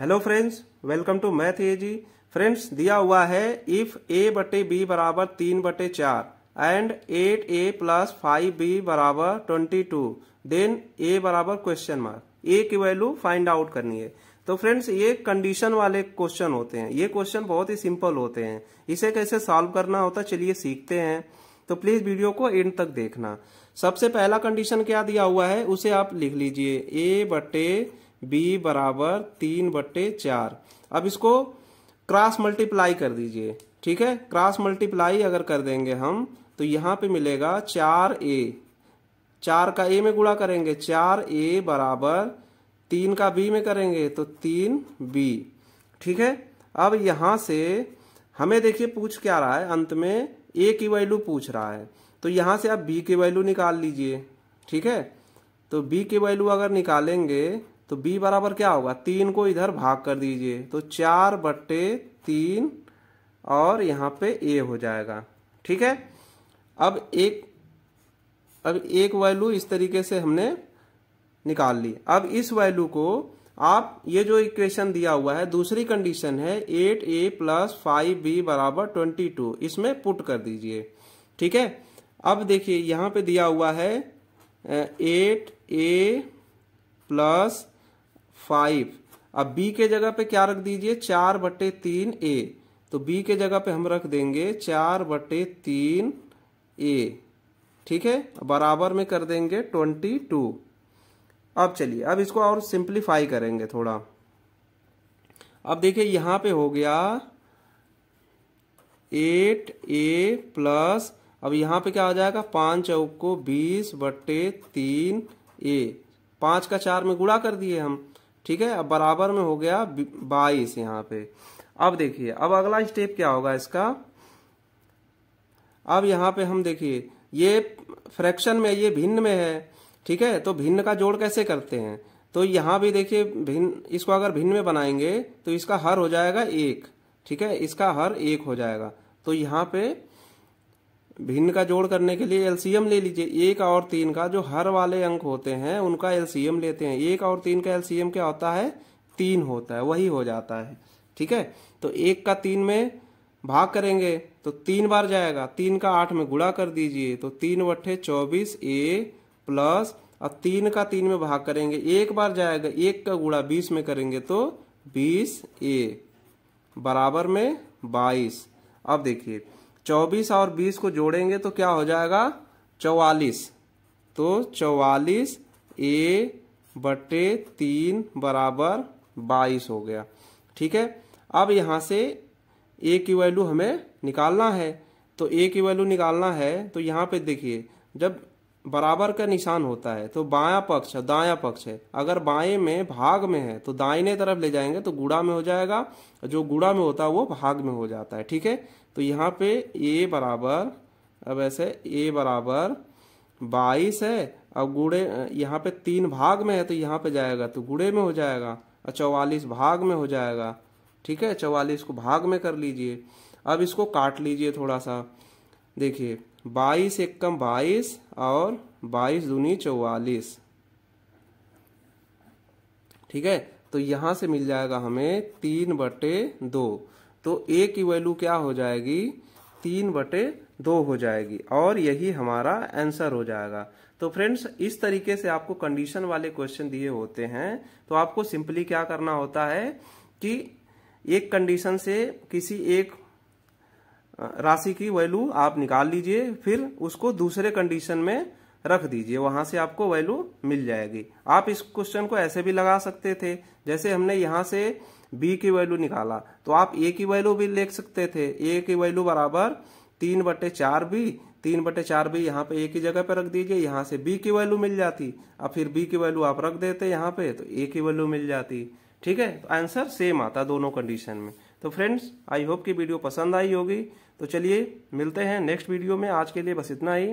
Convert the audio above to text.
hello friends welcome to math A G friends दिया हुआ है इफ ए बटे बी बराबर तीन बटे चार and eight A plus five B बराबर ट्वेंटी टू देन ए बराबर क्वेश्चन मार्क ए की वैल्यू फाइंड आउट करनी है तो फ्रेंड्स ये कंडीशन वाले क्वेश्चन होते हैं ये क्वेश्चन बहुत ही सिंपल होते हैं इसे कैसे सॉल्व करना होता चलिए सीखते हैं तो प्लीज वीडियो को एंड तक देखना सबसे पहला कंडीशन क्या दिया हुआ है उसे आप लिख लीजिए ए बटे बी बराबर तीन बट्टे चार अब इसको क्रॉस मल्टीप्लाई कर दीजिए ठीक है क्रॉस मल्टीप्लाई अगर कर देंगे हम तो यहाँ पे मिलेगा चार ए चार का ए में गुणा करेंगे चार ए बराबर तीन का बी में करेंगे तो तीन बी ठीक है अब यहाँ से हमें देखिए पूछ क्या रहा है अंत में ए की वैल्यू पूछ रहा है तो यहाँ से आप बी की वैल्यू निकाल लीजिए ठीक है तो बी की वैल्यू अगर निकालेंगे तो b बराबर क्या होगा तीन को इधर भाग कर दीजिए तो चार बट्टे तीन और यहाँ पे a हो जाएगा ठीक है अब एक अब एक वैल्यू इस तरीके से हमने निकाल ली अब इस वैल्यू को आप ये जो इक्वेशन दिया हुआ है दूसरी कंडीशन है eight A plus five B बराबर ट्वेंटी टू इसमें पुट कर दीजिए ठीक है अब देखिए यहाँ पे दिया हुआ है एट ए प्लस फाइव अब बी के जगह पे क्या रख दीजिए चार बटे तीन ए तो बी के जगह पे हम रख देंगे चार बटे तीन ए ठीक है बराबर में कर देंगे ट्वेंटी टू अब चलिए अब इसको और सिंप्लीफाई करेंगे थोड़ा अब देखिए यहां पे हो गया एट ए प्लस अब यहां पे क्या आ जाएगा पांच चौक को बीस बटे तीन ए पांच का चार में गुड़ा कर दिए हम ठीक है अब बराबर में हो गया बाईस यहाँ पे अब देखिए अब अगला स्टेप क्या होगा इसका अब यहाँ पे हम देखिए ये फ्रैक्शन में ये भिन्न में है ठीक है तो भिन्न का जोड़ कैसे करते हैं तो यहाँ भी देखिए भिन्न इसको अगर भिन्न में बनाएंगे तो इसका हर हो जाएगा एक ठीक है इसका हर एक हो जाएगा तो यहाँ पे भिन्न का जोड़ करने के लिए एलसीएम ले लीजिए एक और तीन का जो हर वाले अंक होते हैं उनका एलसीएम लेते हैं एक और तीन का एलसीएम क्या होता है तीन होता है वही हो जाता है ठीक है तो एक का तीन में भाग करेंगे तो तीन बार जाएगा तीन का आठ में गुड़ा कर दीजिए तो तीन वट्ठे चौबीस ए प्लस और तीन का तीन में भाग करेंगे एक बार जाएगा एक का गुड़ा बीस में करेंगे तो बीस ए बराबर में बाईस अब देखिए चौबीस और बीस को जोड़ेंगे तो क्या हो जाएगा चौवालीस तो चौवालीस ए बटे तीन बराबर बाईस हो गया ठीक है अब यहाँ से ए की वैल्यू हमें निकालना है तो ए की वैल्यू निकालना है तो यहाँ पे देखिए जब बराबर का निशान होता है तो बायां पक्ष है दायां पक्ष है अगर बाएं में भाग में है तो दाइने तरफ ले जाएंगे तो गुड़ा में हो जाएगा जो गुड़ा में होता है वो भाग में हो जाता है ठीक है तो यहाँ पे ए बराबर अब ऐसे ए बराबर बाईस है अब गुड़े यहाँ पे तीन भाग में है तो यहाँ पे जाएगा तो गुड़े में हो जाएगा और चौवालीस भाग में हो जाएगा ठीक है चौवालीस को भाग में कर लीजिए अब इसको काट लीजिए थोड़ा सा देखिए बाईस एक कम बाईस और बाईस दूनी चौवालीस ठीक है तो यहाँ से मिल जाएगा हमें तीन बटे दो तो ए की वैल्यू क्या हो जाएगी तीन बटे दो हो जाएगी और यही हमारा आंसर हो जाएगा तो फ्रेंड्स इस तरीके से आपको कंडीशन वाले क्वेश्चन दिए होते हैं तो आपको सिंपली क्या करना होता है कि एक कंडीशन से किसी एक राशि की वैल्यू आप निकाल लीजिए फिर उसको दूसरे कंडीशन में रख दीजिए वहां से आपको वैल्यू मिल जाएगी आप इस क्वेश्चन को ऐसे भी लगा सकते थे जैसे हमने यहाँ से बी की वैल्यू निकाला तो आप ए की वैल्यू भी लिख सकते थे ए की वैल्यू बराबर तीन बटे चार बी तीन बटे चार बी यहाँ पे ए की जगह पे रख दीजिए यहाँ से बी की वैल्यू मिल जाती अब फिर बी की वैल्यू आप रख देते यहाँ पे तो ए की वैल्यू मिल जाती ठीक है तो आंसर सेम आता दोनों कंडीशन में तो फ्रेंड्स आई होप की वीडियो पसंद आई होगी तो चलिए मिलते हैं नेक्स्ट वीडियो में आज के लिए बस इतना ही